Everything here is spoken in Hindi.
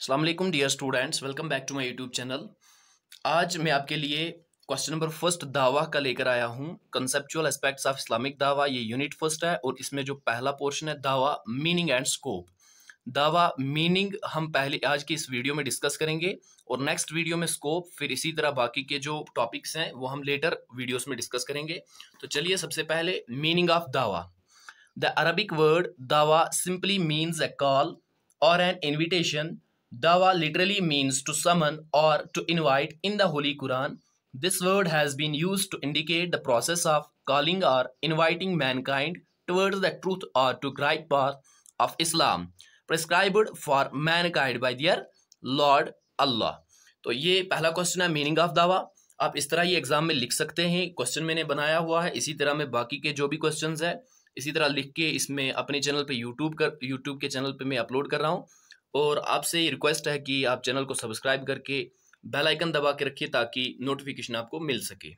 Aslam dear students welcome back to my YouTube channel आज मैं आपके लिए क्वेश्चन नंबर फर्स्ट दावा का लेकर आया हूँ कंसेप्चुअल एस्पेक्ट्स ऑफ इस्लामिक दावा ये यूनिट फर्स्ट है और इसमें जो पहला पोर्शन है दावा मीनिंग एंड स्कोप दावा मीनिंग हम पहले आज की इस वीडियो में डिस्कस करेंगे और नेक्स्ट वीडियो में स्कोप फिर इसी तरह बाकी के जो टॉपिक्स हैं वो हम लेटर वीडियोस में डिस्कस करेंगे तो चलिए सबसे पहले मीनिंग ऑफ दावा द अरबिक वर्ड दावा simply means a call or an invitation Dawa literally means to summon or to invite in the Holy Quran. This word has been used to indicate the process of calling or inviting mankind towards the truth or to right path of Islam, prescribed for mankind by their Lord Allah. तो ये पहला क्वेश्चन है मीनिंग ऑफ दावा आप इस तरह ये एग्जाम में लिख सकते हैं क्वेश्चन मैंने बनाया हुआ है इसी तरह मैं बाकी के जो भी क्वेश्चन है इसी तरह लिख के इसमें अपने चैनल पे यूट्यूब कर यूट्यूब के चैनल पे मैं अपलोड कर रहा हूँ और आपसे ये रिक्वेस्ट है कि आप चैनल को सब्सक्राइब करके बेल आइकन दबा के रखिए ताकि नोटिफिकेशन आपको मिल सके